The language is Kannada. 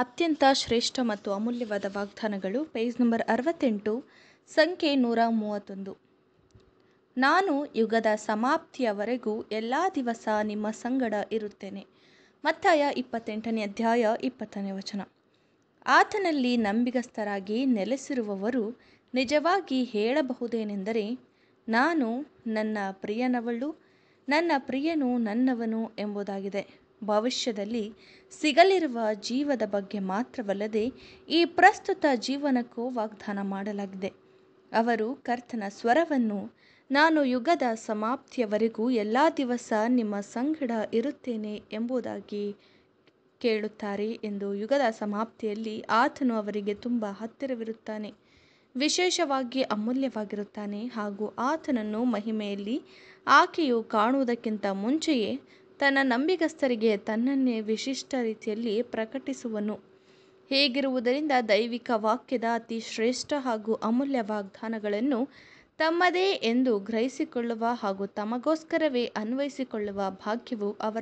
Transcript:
ಅತ್ಯಂತ ಶ್ರೇಷ್ಠ ಮತ್ತು ಅಮೂಲ್ಯವಾದ ವಾಗ್ದಾನಗಳು ಪೇಜ್ ನಂಬರ್ ಅರವತ್ತೆಂಟು ಸಂಖ್ಯೆ ನೂರ ಮೂವತ್ತೊಂದು ನಾನು ಯುಗದ ಸಮಾಪ್ತಿಯವರೆಗೂ ಎಲ್ಲ ದಿವಸ ನಿಮ್ಮ ಸಂಗಡ ಇರುತ್ತೇನೆ ಮತ್ತಾಯ ಇಪ್ಪತ್ತೆಂಟನೇ ಅಧ್ಯಾಯ ಇಪ್ಪತ್ತನೇ ವಚನ ಆತನಲ್ಲಿ ನಂಬಿಗಸ್ಥರಾಗಿ ನೆಲೆಸಿರುವವರು ನಿಜವಾಗಿ ಹೇಳಬಹುದೇನೆಂದರೆ ನಾನು ನನ್ನ ಪ್ರಿಯನವಳು ನನ್ನ ಪ್ರಿಯನು ನನ್ನವನು ಎಂಬುದಾಗಿದೆ ಭವಿಷ್ಯದಲ್ಲಿ ಸಿಗಲಿರುವ ಜೀವದ ಬಗ್ಗೆ ಮಾತ್ರವಲ್ಲದೆ ಈ ಪ್ರಸ್ತುತ ಜೀವನಕ್ಕೂ ವಾಗ್ದಾನ ಮಾಡಲಾಗಿದೆ ಅವರು ಕರ್ತನ ಸ್ವರವನ್ನು ನಾನು ಯುಗದ ಸಮಾಪ್ತಿಯವರೆಗೂ ಎಲ್ಲ ದಿವಸ ನಿಮ್ಮ ಸಂಗಡ ಇರುತ್ತೇನೆ ಎಂಬುದಾಗಿ ಕೇಳುತ್ತಾರೆ ಎಂದು ಯುಗದ ಸಮಾಪ್ತಿಯಲ್ಲಿ ಆತನು ಅವರಿಗೆ ತುಂಬ ಹತ್ತಿರವಿರುತ್ತಾನೆ ವಿಶೇಷವಾಗಿ ಅಮೂಲ್ಯವಾಗಿರುತ್ತಾನೆ ಹಾಗೂ ಆತನನ್ನು ಮಹಿಮೆಯಲ್ಲಿ ಆಕೆಯು ಕಾಣುವುದಕ್ಕಿಂತ ಮುಂಚೆಯೇ ತನ್ನ ನಂಬಿಗಸ್ತರಿಗೆ ತನ್ನನ್ನೇ ವಿಶಿಷ್ಟ ರೀತಿಯಲ್ಲಿ ಪ್ರಕಟಿಸುವನು ಹೇಗಿರುವುದರಿಂದ ದೈವಿಕ ವಾಕ್ಯದ ಅತಿ ಶ್ರೇಷ್ಠ ಹಾಗೂ ಅಮೂಲ್ಯ ವಾಗ್ದಾನಗಳನ್ನು ತಮ್ಮದೇ ಎಂದು ಗ್ರಹಿಸಿಕೊಳ್ಳುವ ಹಾಗೂ ತಮಗೋಸ್ಕರವೇ ಅನ್ವಯಿಸಿಕೊಳ್ಳುವ ಭಾಗ್ಯವು ಅವರ